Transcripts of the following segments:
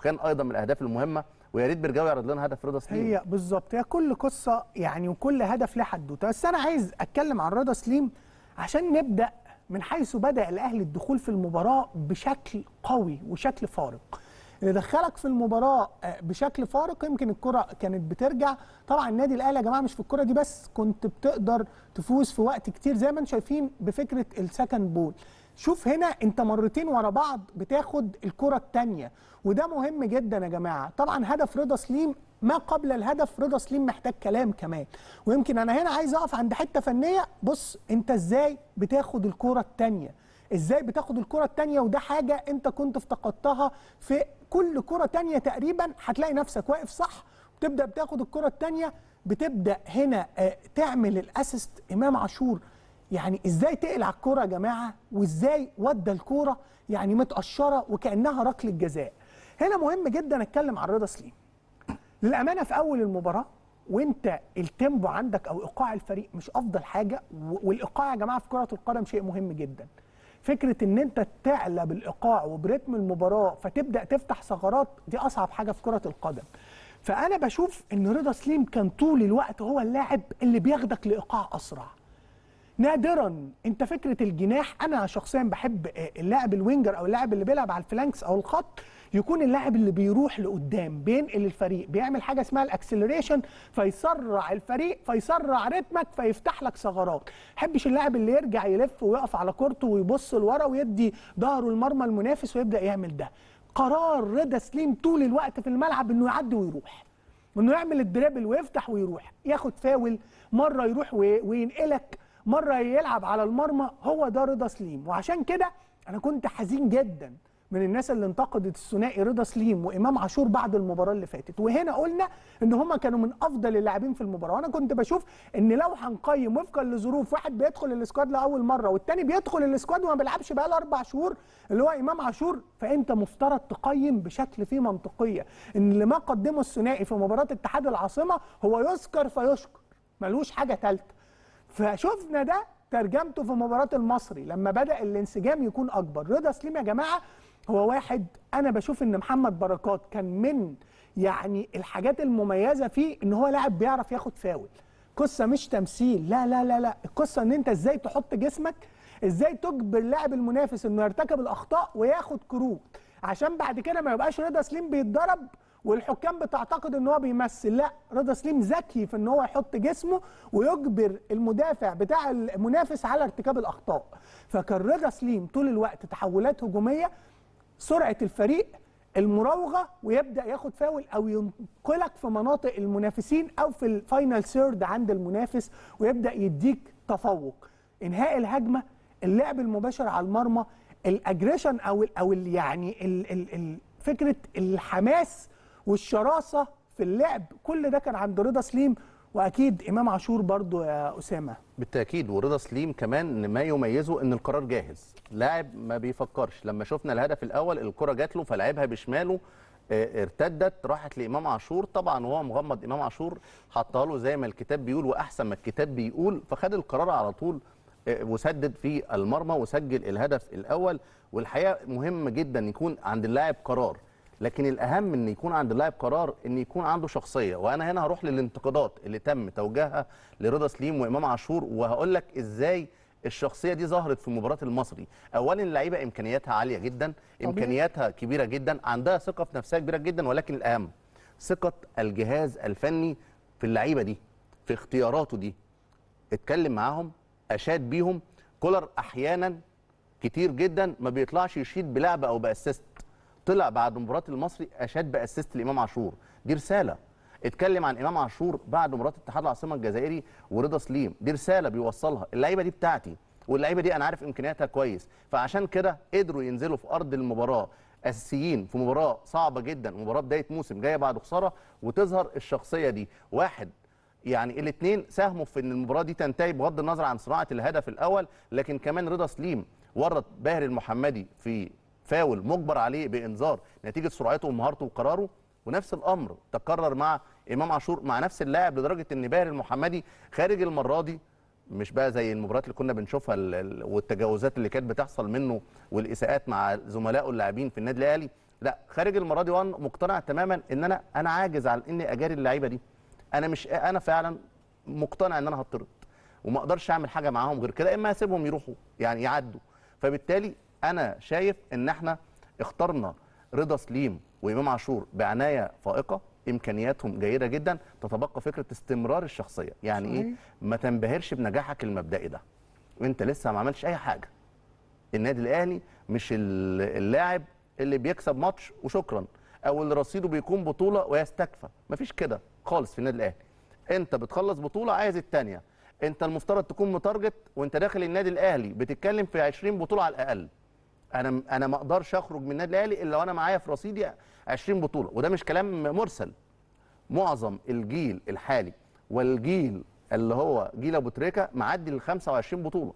وكان ايضا من الاهداف المهمه ويا ريت بيرجعوا يعرض لنا هدف رضا سليم هي بالظبط هي كل قصه يعني وكل هدف له حدوته بس انا عايز اتكلم عن رضا سليم عشان نبدا من حيث بدا الاهلي الدخول في المباراه بشكل قوي وشكل فارق اللي دخلك في المباراه آه، بشكل فارق يمكن الكره كانت بترجع طبعا النادي الاهلي يا جماعه مش في الكره دي بس كنت بتقدر تفوز في وقت كتير زي ما انتم شايفين بفكره السكند بول شوف هنا انت مرتين ورا بعض بتاخد الكره الثانيه وده مهم جدا يا جماعه طبعا هدف رضا سليم ما قبل الهدف رضا سليم محتاج كلام كمان ويمكن انا هنا عايز اقف عند حته فنيه بص انت ازاي بتاخد الكره الثانيه ازاي بتاخد الكره الثانيه وده حاجه انت كنت افتقدتها في كل كره ثانيه تقريبا هتلاقي نفسك واقف صح وتبدا بتاخد الكره الثانيه بتبدا هنا آه، تعمل الاسيست امام عاشور يعني ازاي تقل على الكوره يا جماعه وازاي ودى الكوره يعني متقشره وكانها ركله جزاء هنا مهم جدا اتكلم عن رضا سليم للامانه في اول المباراه وانت التيمبو عندك او ايقاع الفريق مش افضل حاجه والايقاع يا جماعه في كره القدم شيء مهم جدا فكره ان انت تعلى بالايقاع وبريتم المباراه فتبدا تفتح ثغرات دي اصعب حاجه في كره القدم فانا بشوف ان رضا سليم كان طول الوقت هو اللاعب اللي بياخدك لايقاع اسرع نادرا انت فكره الجناح انا شخصيا بحب اللاعب الوينجر او اللاعب اللي بيلعب على الفلانكس او الخط يكون اللاعب اللي بيروح لقدام بينقل الفريق بيعمل حاجه اسمها الاكسلريشن فيسرع الفريق فيسرع رتمك فيفتح لك ثغرات حبش اللاعب اللي يرجع يلف ويقف على كورته ويبص لورا ويدي ظهره المرمى المنافس ويبدا يعمل ده قرار رضا سليم طول الوقت في الملعب انه يعدي ويروح انه يعمل الدريبل ويفتح ويروح ياخد فاول مره يروح وينقلك مره هيلعب على المرمى هو ده رضا سليم وعشان كده انا كنت حزين جدا من الناس اللي انتقدت الثنائي رضا سليم وامام عاشور بعد المباراه اللي فاتت وهنا قلنا ان هما كانوا من افضل اللاعبين في المباراه وانا كنت بشوف ان لو هنقيم وفقا لظروف واحد بيدخل الاسكواد لاول مره والتاني بيدخل الاسكواد وما بيلعبش بقاله اربع شهور اللي هو امام عاشور فانت مفترض تقيم بشكل فيه منطقيه ان اللي ما قدمه الثنائي في مباراه اتحاد العاصمه هو يذكر فيشكر ملوش حاجه ثالثه فشفنا ده ترجمته في مباراه المصري لما بدا الانسجام يكون اكبر رضا سليم يا جماعه هو واحد انا بشوف ان محمد بركات كان من يعني الحاجات المميزه فيه ان هو لاعب بيعرف ياخد فاول قصه مش تمثيل لا لا لا لا القصه ان انت ازاي تحط جسمك ازاي تجبر لاعب المنافس انه يرتكب الاخطاء وياخد كروت عشان بعد كده ما يبقاش رضا سليم بيتضرب والحكام بتعتقد ان هو بيمثل لا رضا سليم ذكي في ان هو يحط جسمه ويجبر المدافع بتاع المنافس على ارتكاب الاخطاء فكان رضا سليم طول الوقت تحولات هجوميه سرعه الفريق المراوغه ويبدا ياخد فاول او ينقلك في مناطق المنافسين او في الفاينل سيرد عند المنافس ويبدا يديك تفوق انهاء الهجمه اللعب المباشر على المرمى الاجريشن او او يعني فكره الحماس والشراسه في اللعب كل ده كان عند رضا سليم واكيد امام عاشور برضو يا اسامه بالتاكيد ورضا سليم كمان ما يميزه ان القرار جاهز لاعب ما بيفكرش لما شفنا الهدف الاول الكره جات له فلعبها بشماله آه، ارتدت راحت لامام عاشور طبعا وهو مغمض امام عاشور حطها له زي ما الكتاب بيقول واحسن ما الكتاب بيقول فخد القرار على طول آه، وسدد في المرمى وسجل الهدف الاول والحقيقه مهم جدا يكون عند اللاعب قرار لكن الاهم ان يكون عند اللاعب قرار ان يكون عنده شخصيه وانا هنا هروح للانتقادات اللي تم توجيهها لرضا سليم وامام عاشور وهقول لك ازاي الشخصيه دي ظهرت في مباراه المصري اولا اللعيبه امكانياتها عاليه جدا امكانياتها كبيره جدا عندها ثقه في نفسها كبيره جدا ولكن الاهم ثقه الجهاز الفني في اللعيبه دي في اختياراته دي اتكلم معاهم اشاد بيهم كولر احيانا كتير جدا ما بيطلعش يشيد بلعبه او باسيست طلع بعد مباراه المصري اشاد باسيست لامام عاشور دي رساله اتكلم عن امام عاشور بعد مباراه اتحاد العاصمه الجزائري ورضا سليم دي رساله بيوصلها اللعيبه دي بتاعتي واللعيبه دي انا عارف امكانياتها كويس فعشان كده قدروا ينزلوا في ارض المباراه اساسيين في مباراه صعبه جدا مباراه بدايه موسم جايه بعد خساره وتظهر الشخصيه دي واحد يعني الاثنين ساهموا في ان المباراه دي تنتهي بغض النظر عن صناعه الهدف الاول لكن كمان رضا سليم ورط باهر المحمدي في فاول مجبر عليه بانذار نتيجه سرعته ومهارته وقراره ونفس الامر تكرر مع امام عاشور مع نفس اللاعب لدرجه ان باهر المحمدي خارج المره دي مش بقى زي المباريات اللي كنا بنشوفها والتجاوزات اللي كانت بتحصل منه والاساءات مع زملائه اللاعبين في النادي الاهلي لا خارج المره دي وانا مقتنع تماما ان انا انا عاجز عن اني اجاري اللعيبه دي انا مش انا فعلا مقتنع ان انا هطرد وما اقدرش اعمل حاجه معاهم غير كده اما اسيبهم يروحوا يعني يعدوا فبالتالي انا شايف ان احنا اخترنا رضا سليم وامام عاشور بعنايه فائقه امكانياتهم جيده جدا تتبقى فكره استمرار الشخصيه يعني إيه؟ صحيح. ايه ما تنبهرش بنجاحك المبدئي ده وانت لسه ما عملتش اي حاجه النادي الاهلي مش اللاعب اللي بيكسب ماتش وشكرا او اللي رصيده بيكون بطوله ويستكفى مفيش كده خالص في النادي الاهلي انت بتخلص بطوله عايز الثانيه انت المفترض تكون متارجت وانت داخل النادي الاهلي بتتكلم في 20 بطوله على الاقل انا انا ما اقدرش اخرج من النادي الاهلي الا وانا معايا في رصيدي 20 بطوله وده مش كلام مرسل معظم الجيل الحالي والجيل اللي هو جيل ابو تريكه معدي ال 25 بطوله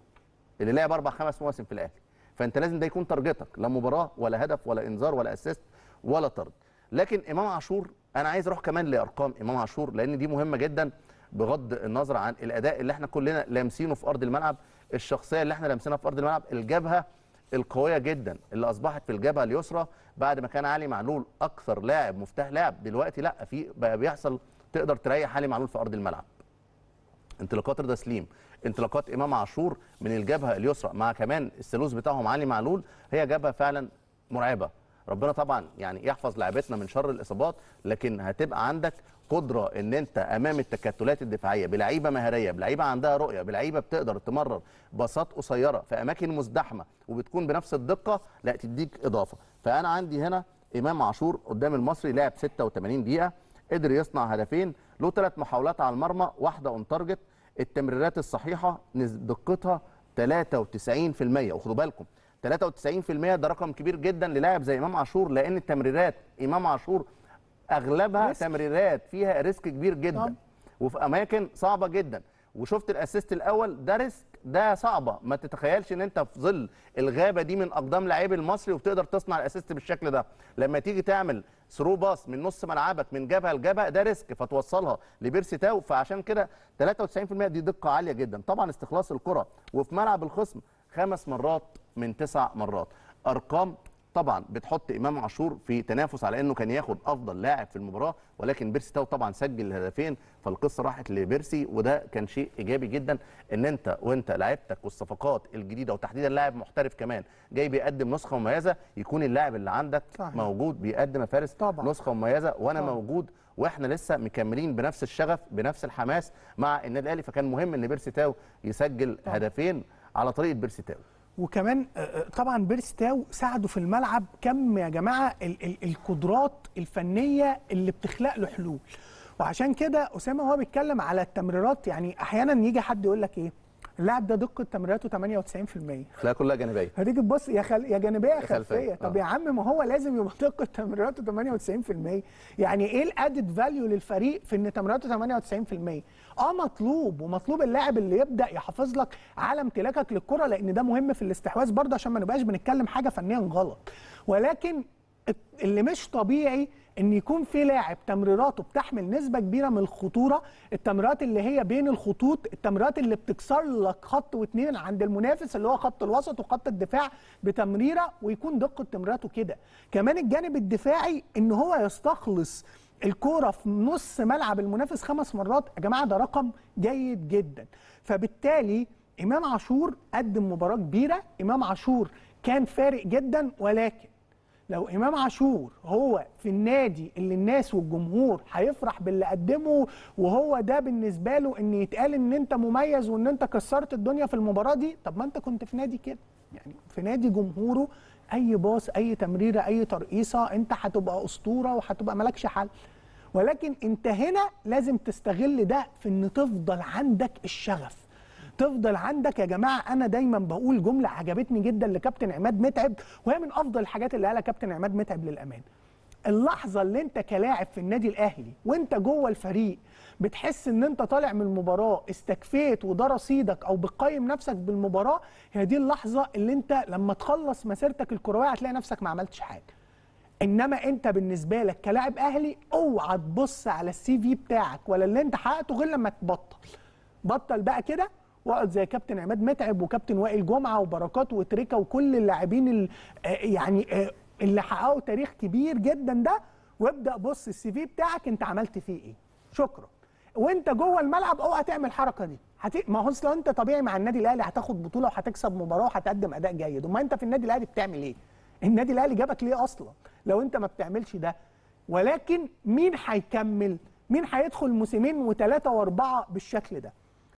اللي لعب اربع خمس مواسم في الاهلي فانت لازم ده يكون تارجتك لا مباراه ولا هدف ولا انذار ولا اسيست ولا طرد لكن امام عاشور انا عايز اروح كمان لارقام امام عاشور لان دي مهمه جدا بغض النظر عن الاداء اللي احنا كلنا لامسينه في ارض الملعب الشخصيه اللي احنا لامسينها في ارض الملعب الجبهه القويه جدا اللي اصبحت في الجبهه اليسرى بعد ما كان علي معلول اكثر لاعب مفتاح لاعب دلوقتي لا في بقى بيحصل تقدر تريح علي معلول في ارض الملعب انطلاقات رضا سليم انطلاقات امام عاشور من الجبهه اليسرى مع كمان الثالوث بتاعهم علي معلول هي جبهه فعلا مرعبه ربنا طبعا يعني يحفظ لعبتنا من شر الاصابات لكن هتبقى عندك قدره ان انت امام التكتلات الدفاعيه بلعيبه مهاريه بلعيبه عندها رؤيه بلعيبه بتقدر تمرر باصات قصيره في اماكن مزدحمه وبتكون بنفس الدقه لا تديك اضافه فانا عندي هنا امام عاشور قدام المصري لعب 86 دقيقه قدر يصنع هدفين له ثلاث محاولات على المرمى واحده اون تارجت التمريرات الصحيحه دقتها 93% وخدوا بالكم 93% ده رقم كبير جدا للاعب زي امام عاشور لان التمريرات امام عاشور اغلبها ريسك. تمريرات فيها ريسك كبير جدا طب. وفي اماكن صعبه جدا وشفت الاسيست الاول ده ريسك ده صعبه ما تتخيلش ان انت في ظل الغابه دي من اقدام لعيب المصري وبتقدر تصنع الاسيست بالشكل ده لما تيجي تعمل ثرو باس من نص ملعبك من جبهه لجبهه ده ريسك فتوصلها لبيرسي تاو فعشان كده 93% دي دقه عاليه جدا طبعا استخلاص الكره وفي ملعب الخصم خمس مرات من تسع مرات ارقام طبعا بتحط امام عاشور في تنافس على انه كان ياخد افضل لاعب في المباراه ولكن بيرسي تاو طبعا سجل الهدفين فالقصه راحت لبيرسي وده كان شيء ايجابي جدا ان انت وانت لعبتك والصفقات الجديده وتحديدا لاعب محترف كمان جاي بيقدم نسخه مميزه يكون اللاعب اللي عندك صحيح. موجود بيقدم يا فارس طبعا. نسخه مميزه وانا طبعا. موجود واحنا لسه مكملين بنفس الشغف بنفس الحماس مع النادي الاهلي فكان مهم ان بيرسي تاو يسجل طبعا. هدفين على طريقه بيرستاو وكمان آه، آه، طبعا بيرستاو ساعده في الملعب كم يا جماعه ال ال القدرات الفنيه اللي بتخلق له حلول وعشان كده اسامه وهو بيتكلم على التمريرات يعني احيانا يجي حد يقول لك ايه اللاعب ده دقه تمريراته 98% لا كلها جانبيه هتيجي تبص يا خل... يا جانبيه يا خلفيه طب آه. يا عم ما هو لازم يبقى دقه تمريراته 98% يعني ايه الادد فاليو للفريق في ان تمريراته 98% اه مطلوب ومطلوب اللاعب اللي يبدا يحافظ لك على امتلاكك للكره لان ده مهم في الاستحواذ برضه عشان ما نبقاش بنتكلم حاجه فنيا غلط ولكن اللي مش طبيعي ان يكون في لاعب تمريراته بتحمل نسبه كبيره من الخطوره التمريرات اللي هي بين الخطوط التمريرات اللي بتكسر لك خط واثنين عند المنافس اللي هو خط الوسط وخط الدفاع بتمريره ويكون دقه تمريراته كده كمان الجانب الدفاعي ان هو يستخلص الكوره في نص ملعب المنافس خمس مرات يا جماعه ده رقم جيد جدا فبالتالي امام عاشور قدم مباراه كبيره امام عاشور كان فارق جدا ولكن لو امام عاشور هو في النادي اللي الناس والجمهور هيفرح باللي قدمه وهو ده بالنسبه له ان يتقال ان انت مميز وان انت كسرت الدنيا في المباراه دي طب ما انت كنت في نادي كده يعني في نادي جمهوره اي باص اي تمريره اي ترقيصه انت هتبقى اسطوره وهتبقى مالكش حل ولكن انت هنا لازم تستغل ده في ان تفضل عندك الشغف تفضل عندك يا جماعه انا دايما بقول جمله عجبتني جدا لكابتن عماد متعب وهي من افضل الحاجات اللي قالها كابتن عماد متعب للامان اللحظه اللي انت كلاعب في النادي الاهلي وانت جوه الفريق بتحس ان انت طالع من المباراه استكفيت وده رصيدك او بتقيم نفسك بالمباراه هي دي اللحظه اللي انت لما تخلص مسيرتك الكرويه هتلاقي نفسك ما عملتش حاجه انما انت بالنسبه لك كلاعب اهلي اوعى تبص على السي في بتاعك ولا اللي انت حققته غير لما تبطل بطل بقى كده واقعد زي كابتن عماد متعب وكابتن وائل جمعه وبركات وتريكه وكل اللاعبين آه، يعني آه، اللي حققوا تاريخ كبير جدا ده وابدا بص السي في بتاعك انت عملت فيه ايه شكرا وانت جوه الملعب اوعى تعمل الحركه دي هت... ما هو لو انت طبيعي مع النادي الاهلي هتاخد بطوله وهتكسب مباراه وهتقدم اداء جيد امال انت في النادي الاهلي بتعمل ايه النادي الاهلي جابك ليه اصلا لو انت ما بتعملش ده ولكن مين هيكمل مين هيدخل موسمين وثلاثه واربعه بالشكل ده